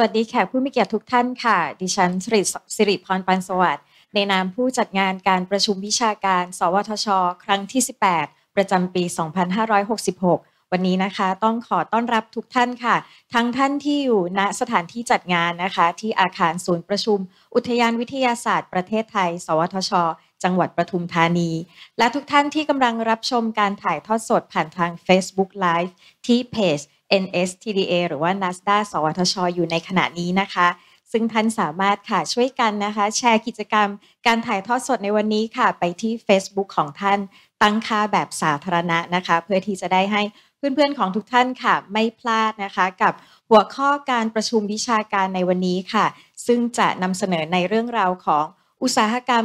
วัสดีแขกผู้มีเกียรติทุกท่านค่ะดิฉันสิริสิริพรปันสวัสดิ์ในนามผู้จัดงานการประชุมวิชาการ สวทช ครั้งที่ 18 ประจำปี 2566 วันนี้นะคะต้องขอต้อนรับทุกท่านค่ะ ทั้งท่านที่อยู่ณสถานที่จัดงานนะคะ ที่อาคารศูนย์ประชุม อุทยานวิทยาศาสตร์ประเทศไทย สวทช จังหวัดปทุมธานี และทุกท่านที่กำลังรับชมการถ่ายทอดสดผ่านทาง Facebook Live ที่เพจ NSTDA หรือว่า NASDAQ สวทช อยู่ในขณะนี้นะคะ ซึ่งท่านสามารถค่ะ ช่วยกันนะคะ แชร์กิจกรรมการถ่ายทอดสดในวันนี้ค่ะ ไปที่ Facebook ของท่าน ตั้งค่าแบบสาธารณะนะคะ เพื่อที่จะได้ให้ เพื่อนๆ ของทุกท่านค่ะไม่พลาดนะคะกับหัวข้อการประชุมวิชาการในวันนี้ค่ะ ซึ่งจะนำเสนอในเรื่องราวของอุตสาหกรรม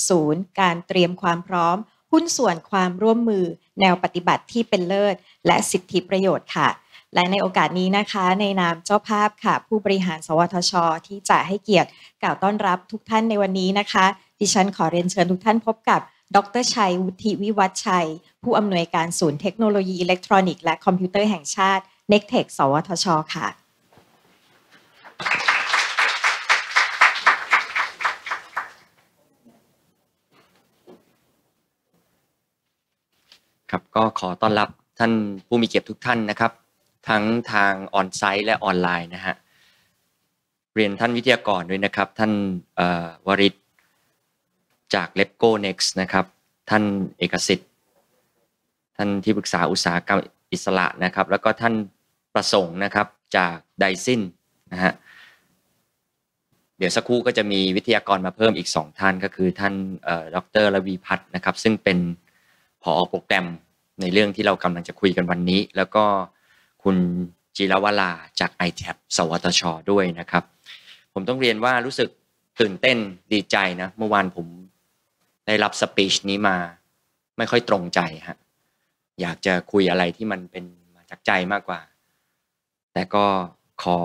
4.0 การเตรียมความพร้อมหุ้นส่วนความร่วมมือแนวปฏิบัติที่เป็นเลิศ และสิทธิประโยชน์ค่ะและในโอกาสนี้นะคะ ในนามเจ้าภาพค่ะ ผู้บริหารสวทช ที่จะให้เกียรติกล่าวต้อนรับทุกท่านในวันนี้นะคะดิฉันขอเรียนเชิญทุกท่านพบกับดรชัยวุฒิวิวัฒชัย ผู้อำนวยการศูนย์เทคโนโลยีอิเล็กทรอนิกส์และคอมพิวเตอร์แห่งชาติ n e c t e c สวทช ค่ะ ครับ ก็ขอต้อนรับท่านผู้มีเกียรติทุกท่านนะครับทั้งทางออนไซต์และออนไลน์นะฮะ เรียนท่านวิทยากรด้วยนะครับ ท่านวริศจากเล็บโกเน็กซ์นะครับ ท่านเอกสิทธิ์ ท่านที่ปรึกษาอุตสาหกรรมอิสระนะครับ แล้วก็ท่านประสงค์นะครับจากไดซินนะฮะเดี๋ยวสักครู่ก็จะมีวิทยากรมาเพิ่มอีก2ท่านก็คือท่านดรระวีพัฒน์นะครับ ซึ่งเป็นผอโปรแกรมในเรื่องที่เรากำลังจะคุยกันวันนี้แล้วก็คุณจิรวราจาก i t a ทสวทชด้วยนะครับ ผมต้องเรียนว่ารู้สึกตื่นเต้นดีใจนะเมื่อวานผมได้รับสปีชนี้มาไม่ค่อยตรงใจฮะอยากจะคุยอะไรที่มันเป็นมาจากใจมากกว่า แต่ก็ขอ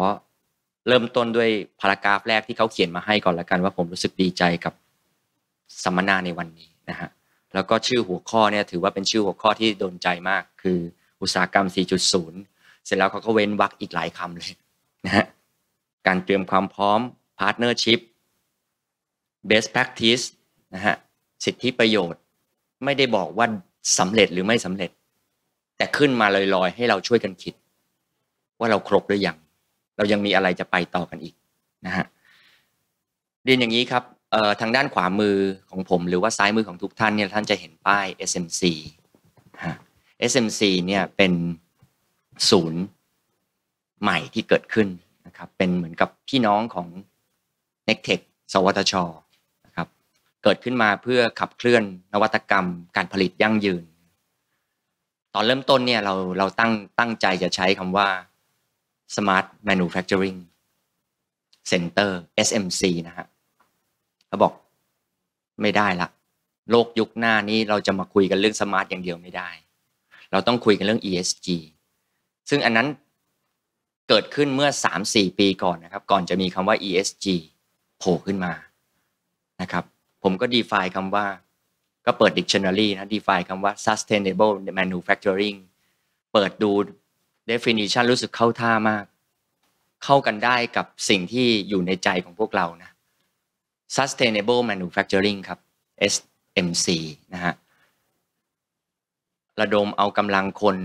เริ่มต้นด้วยพารากราฟแรกที่เขาเขียนมาให้ก่อนละกันว่าผมรู้สึกดีใจกับสัมมนาในวันนี้นะฮะแล้วก็ชื่อหัวข้อเนี่ยถือว่าเป็นชื่อหัวข้อที่โดนใจมากคือ อุตสาหกรรม 4.0เสร็จแล้วเขาก็เว้นวรกอีกหลายคำเลยนะฮะการเตรียมความพร้อมพาร์ n e r s h i p best practice นะฮะสิทธิประโยชน์ไม่ได้บอกว่าสำเร็จหรือไม่สำเร็จ แต่ขึ้นมาลอยๆ ให้เราช่วยกันคิด ว่าเราครบหรือยังเรายังมีอะไรจะไปต่อกันอีกนะฮะเรียนอย่างนี้ครับ ทางด้านขวามือของผม หรือว่าซ้ายมือของทุกท่านเนี่ยท่านจะเห็นป้าย SMC SMC เนี่ยเป็นศูนย์ใหม่ที่เกิดขึ้นนะครับ เป็นเหมือนกับพี่น้องของ n e c t e c คสวทชนะครับเกิดขึ้นมาเพื่อขับเคลื่อนนวัตกรรม การผลิตยั่งยืน ตอนเริ่มต้นเนี่ยเราเราตั้งตั้งใจจะใช้คำว่า Smart Manufacturing Center SMC นะฮะเขาบอกไม่ได้ละ โลกยุคหน้านี้เราจะมาคุยกันเรื่องสมาร์ทอย่างเดียวไม่ได้ เราต้องคุยกันเรื่อง ESG ซึ่งอันนั้นเกิดขึ้นเมื่อ 3-4 ปีก่อนนะครับก่อนจะมีคำว่า ESG โผล่ขึ้นมานะครับผมก็ define คำว่า ก็เปิด dictionary นะ define คำว่า sustainable manufacturing เปิดดู definition รู้สึกเข้าท่ามาก เข้ากันได้กับสิ่งที่อยู่ในใจของพวกเรานะ sustainable manufacturing ครับ SMC นะฮะ ระดมเอากำลังคน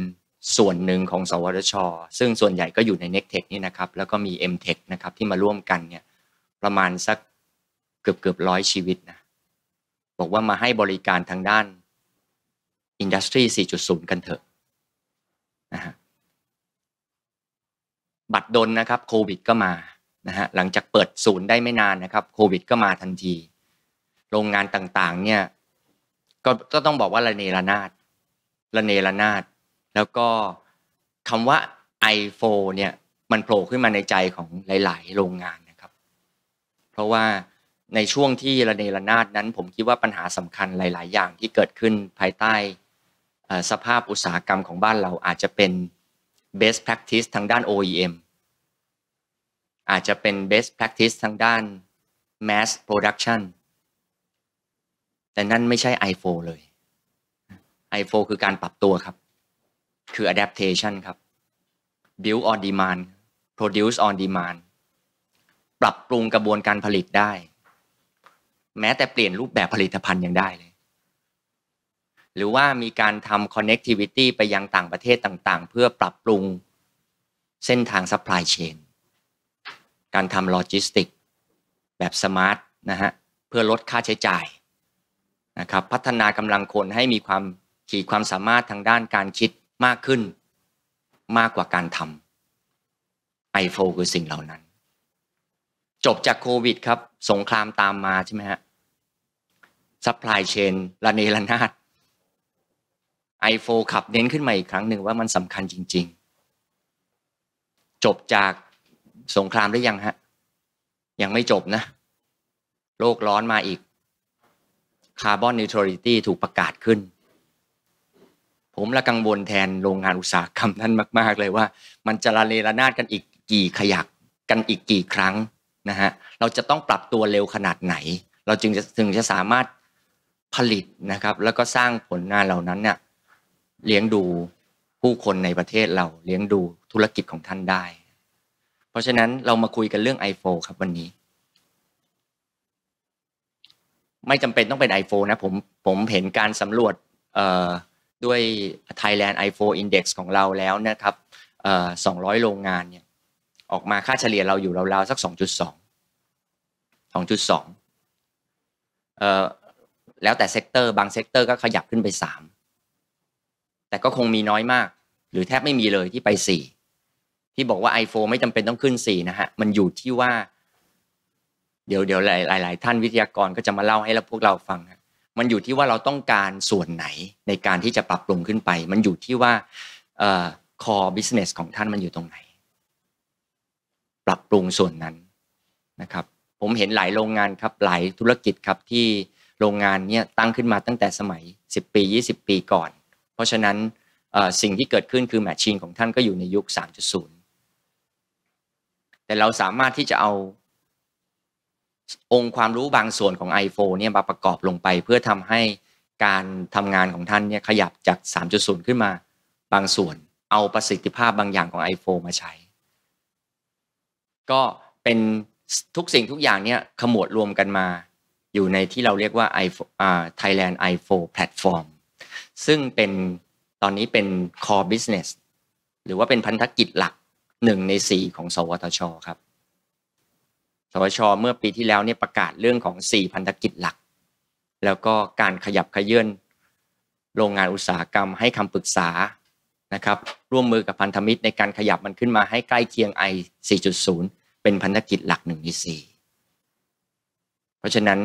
ส่วนหนึ่งของสวทชซึ่งส่วนใหญ่ก็อยู่ใน n e c t e c h นี่นะครับ แล้วก็มี m t e c h นะครับ ที่มาร่วมกันเนี่ยประมาณสักเกือบเกือบร้อยชีวิตนะ บอกว่ามาให้บริการทางด้านอินดัสทรี4.0 กันเถอะนะฮะบัตรดนนะครับโควิดก็มานะฮะหลังจากเปิดศูนย์ได้ไม่นานนะครับโควิด ก็มาทันที โรงงานต่างๆเนี่ยก็ต้องบอกว่าระเนระนาดระเนระนาดแล้วก็คำว่า iPhone เนี่ยมันโผล่ขึ้นมาในใจของหลายๆ โรงงานนะครับ เพราะว่าในช่วงที่ระเนระนาดนั้นผมคิดว่าปัญหาสำคัญหลายๆ อย่างที่เกิดขึ้นภายใต้สภาพอุตสาหกรรมของบ้านเราอาจจะเป็น best practice ทางด้าน OEM อาจจะเป็น best practice ทางด้าน mass production แต่นั่นไม่ใช่ iPhone เลย iPhone คือการปรับตัวครับคือ adaptation ครับ build on demand produce on demand ปรับปรุงกระบวนการผลิตได้ แม้แต่เปลี่ยนรูปแบบผลิตภัณฑ์ยังได้เลย หรือว่ามีการทำ connectivity ไปยังต่างประเทศต่างๆ เพื่อปรับปรุงเส้นทาง supply chain การทำ logistics แบบสมาร์นะฮะเพื่อลดค่าใช้จ่ายนะครับพัฒนากำลังคนให้มีความขีดความสามารถทางด้านการคิดมากขึ้นมากกว่าการทำไอโฟคือสิ่งเหล่านั้น จบจากโควิดครับสงครามตามมาใช่ไหมฮะซัพพลายเชนระเนระนาดไอโฟขับเน้นขึ้นมาอีกครั้งหนึ่งว่ามันสำคัญจริง ๆ จบจากสงครามหรือยังฮะยังไม่จบนะ โลกร้อนมาอีกคาร์บอนนิวทรอลิตี้ถูกประกาศขึ้นผมละกังวลแทนโรงงานอุตสาหกรรมท่านมาก ๆ เลยว่า มันจะละเลระนาดกันอีกกี่ขยักกันอีกกี่ครั้งนะฮะเราจะต้องปรับตัวเร็วขนาดไหน เราจึงจะถึงจะสามารถผลิตนะครับ แล้วก็สร้างผลงานเหล่านั้นเนี่ยเลี้ยงดูผู้คนในประเทศเราเลี้ยงดูธุรกิจของท่านได้ เพราะฉะนั้นเรามาคุยกันเรื่อง iPhone ครับวันนี้ ไม่จำเป็นต้องเป็น iPhone นะผมผมเห็นการสำรวจด้วย Thailand i4 Index ของเราแล้วนะครับ200 โรงงานเนี่ยออกมาค่าเฉลี่ยเราอยู่ราวๆ สัก 2.2 2.2 แล้วแต่เซกเตอร์บางเซกเตอร์ก็ขยับขึ้นไป 3 แต่ก็คงมีน้อยมาก หรือแทบไม่มีเลยที่ไป 4 ที่บอกว่า i e ไม่จำเป็นต้องขึ้น4นะฮะ มันอยู่ที่ว่า เดี๋ยวเดี๋ยวหลายหลายท่านวิทยากรก็จะมาเล่าให้พวกเราฟังมันอยู่ที่ว่าเราต้องการส่วนไหนในการที่จะปรับปรุงขึ้นไปมันอยู่ที่ว่าคอบิสเนสของท่านมันอยู่ตรงไหน ปรับปรุงส่วนนั้น นะครับผมเห็นหลายโรงงานครับหลายธุรกิจครับที่โรงงานเนี่ยตั้งขึ้นมาตั้งแต่สมัย 10 ปี 20 ปีก่อน เพราะฉะนั้นสิ่งที่เกิดขึ้นคือแมชชีนของท่านก็อยู่ในยุค 3.0 แต่เราสามารถที่จะเอาองค์ความรู้บางส่วนของ iPhone เนี่ยมาประกอบลงไปเพื่อทำให้การทำงานของท่านเนี่ยขยับจาก 3.0 ขึ้นมาบางส่วนเอาประสิทธิภาพบางอย่างของ iPhone มาใช้ ก็เป็นทุกสิ่งทุกอย่างเนี่ยขมวดรวมกันมาอยู่ในที่เราเรียกว่า iPhone อ่า Thailand iPhone Platform ซึ่งเป็นตอนนี้เป็น core business หรือว่าเป็นพันธกิจหลักหนึ่งในสี่ของสวทช ครับวชเมื่อปีที่แล้วเนี่ยประกาศเรื่องของ 4 พันธกิจหลัก แล้วก็การขยับขยื่นโรงงานอุตสาหกรรมให้คำปรึกษานะครับ ร่วมมือกับพันธมิตรในการขยับมันขึ้นมาให้ใกล้เคียง i 4.0 เป็นพันธกิจหลักหนึ่งใน4เพราะฉะนั้น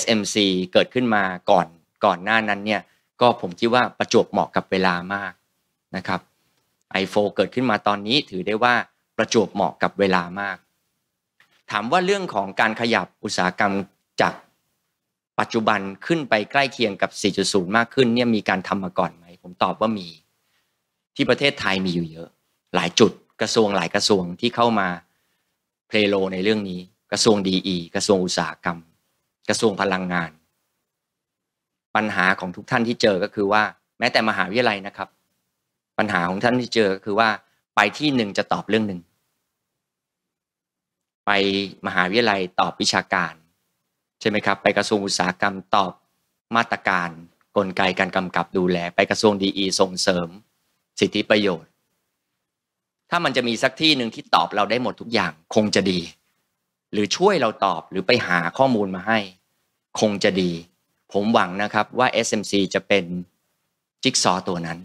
SMC เกิดขึ้นมาก่อนก่อนหน้านั้นเนี่ยก็ผมคิดว่าประจวบเหมาะกับเวลามากนะครับ i4 เกิดขึ้นมาตอนนี้ถือได้ว่าประจวบเหมาะกับเวลามากถามว่าเรื่องของการขยับอุตสาหกรรมจากปัจจุบันขึ้นไปใกล้เคียงกับ 4.0 มากขึ้นเนี่ยมีการทำมาก่อนไหมผมตอบว่ามี ที่ประเทศไทยมีอยู่เยอะ หลายจุดกระทรวงหลายกระทรวงที่เข้ามาเพลโลในเรื่องนี้ กระทรวงดีอกระทรวงอุตสาหกรรมกระทรวงพลังงาน ปัญหาของทุกท่านที่เจอก็คือว่า แม้แต่มหาวิทยาลัยนะครับ ปัญหาของท่านที่เจอก็คือว่าไปที่หนึ่งจะตอบเรื่องหนึ่งไปมหาวิทยาลัยตอบวิชาการใช่ไหมครับ ไปกระทรวงอุตสาหกรรมตอบมาตรการกลไกการกำกับดูแล ไปกระทรวงดีอีส่งเสริม สิทธิประโยชน์ ถ้ามันจะมีสักที่หนึ่งที่ตอบเราได้หมดทุกอย่างคงจะดี หรือช่วยเราตอบหรือไปหาข้อมูลมาให้คงจะดี ผมหวังนะครับว่า SMC จะเป็นจิ๊กซอตัวนั้น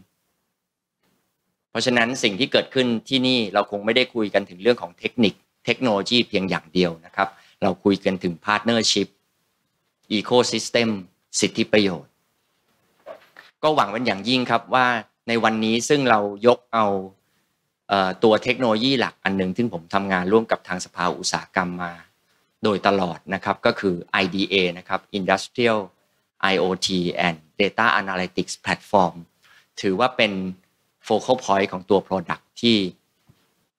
เพราะฉะนั้นสิ่งที่เกิดขึ้นที่นี่เราคงไม่ได้คุยกันถึงเรื่องของเทคนิคเทคโนโลยีเพียงอย่างเดียวนะครับ เราคุยกันถึงพาร์ทเนอร์ชิพอีโคซิสเต็มสิทธิประโยชน์ ก็หวังเป็นอย่างยิ่งครับว่าในวันนี้ซึ่งเรายกเอาตัวเทคโนโลยีหลักอันหนึ่งที่ผมทำงานร่วมกับทางสภาอุตสาหกรรมมา โดยตลอดนะครับ ก็คือ IDA นะครับ Industrial IoT and Data Analytics Platform ถือว่าเป็น focal point ของตัว Product ที่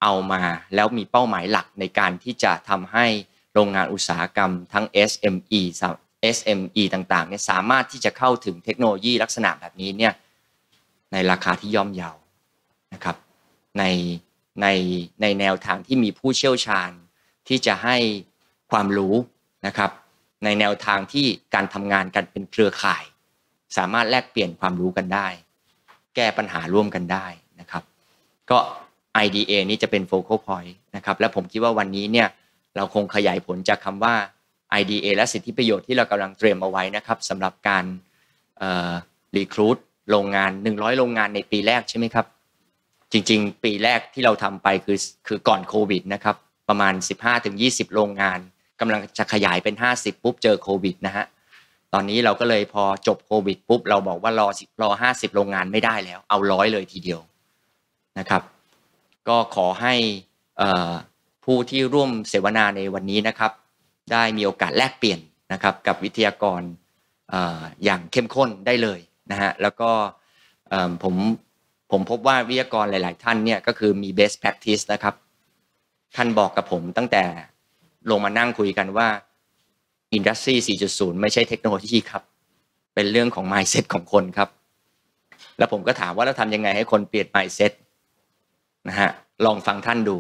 เอามาแล้วมีเป้าหมายหลักในการที่จะทำให้โรงงานอุตสาหกรรม ทั้ง SME SME ต่างๆเนี่ยสามารถที่จะเข้าถึงเทคโนโลยีลักษณะแบบนี้เนี่ยในราคาที่ย่อมเยานะครับในในในแนวทางที่มีผู้เชี่ยวชาญที่จะให้ความรู้นะครับ ในแนวทางที่การทำงานกันเป็นเครือข่าย สามารถแลกเปลี่ยนความรู้กันได้ แก้ปัญหาร่วมกันได้นะครับ ก็ IDA นี่จะเป็นโฟกัลพอยต์นะครับ และผมคิดว่าวันนี้เนี่ยเราคงขยายผลจากคำว่า IDA และสิทธิประโยชน์ที่เรากำลังเตรียมเอาไว้นะครับสำหรับการรีครูดโรงงาน 100 โรงงานในปีแรกใช่ไหมครับ จริงๆ ปีแรกที่เราทำไปคือคือก่อนโควิดนะครับ ประมาณ 15-20 โรงงานกำลังจะขยายเป็น 50 ปุ๊บเจอโควิดนะฮะตอนนี้เราก็เลยพอจบโควิดปุ๊บเราบอกว่ารอรอ 50 โรงงานไม่ได้แล้ว เอาร้อยเลยทีเดียวนะครับก็ขอให้ผู้ที่ร่วมเสวนาในวันนี้นะครับ ได้มีโอกาสแลกเปลี่ยนนะครับ กับวิทยากรอย่างเข้มข้นได้เลยนะฮะแล้วก็ผมผมพบว่าวิทยากรหลาย ๆ ท่านเนี่ย ก็คือมี best practice นะครับ ท่านบอกกับผมตั้งแต่ลงมานั่งคุยกันว่า Industry 4.0 ไม่ใช่เทคโนโลยีครับ เป็นเรื่องของ mindset ของคนครับ แล้วผมก็ถามว่าเราทำยังไงให้คนเปลี่ยน mindset นะฮะลองฟังท่านดู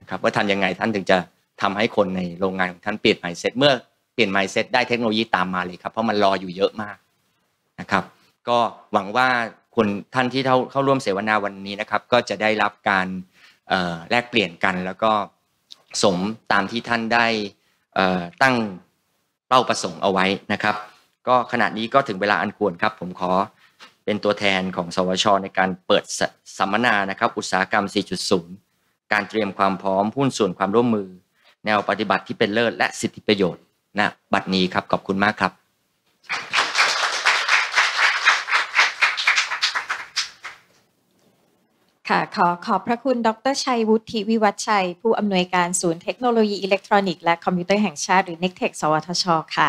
นะครับว่าทำยังไงท่านถึงจะทำให้คนในโรงงานของท่านเปลี่ยนไมเซ็ตเมื่อเปลี่ยนไมเซ็ตได้เทคโนโลยีตามมาเลยครับเพราะมันรออยู่เยอะมากนะครับก็หวังว่าคนท่านที่เข้าร่วมเสวนาวันนี้นะครับก็จะได้รับการแลกเปลี่ยนกัน แล้วก็สมตามที่ท่านได้ตั้งเป้าประสงค์เอาไว้นะครับก็ขณะนี้ก็ถึงเวลาอันควรครับผมขอเป็นตัวแทนของสวช ในการเปิดสัมมนานะครับ อุตสาหกรรม 4.0 การเตรียมความพร้อมพุ้นส่วนความร่วมมือ แนวปฏิบัติที่เป็นเลิศ และสิทธิประโยชน์นะบัดนี้ครับ ขอบคุณมากครับ ค่ะ ขอขอบพระคุณ ดร ชัยวุฒิวิวัฒชัยผู้อำนวยการศูนย์เทคโนโลยีอิเล็กทรอนิกส์และคอมพิวเตอร์แห่งชาติหรือ n e c t e c สวทช ค่ะ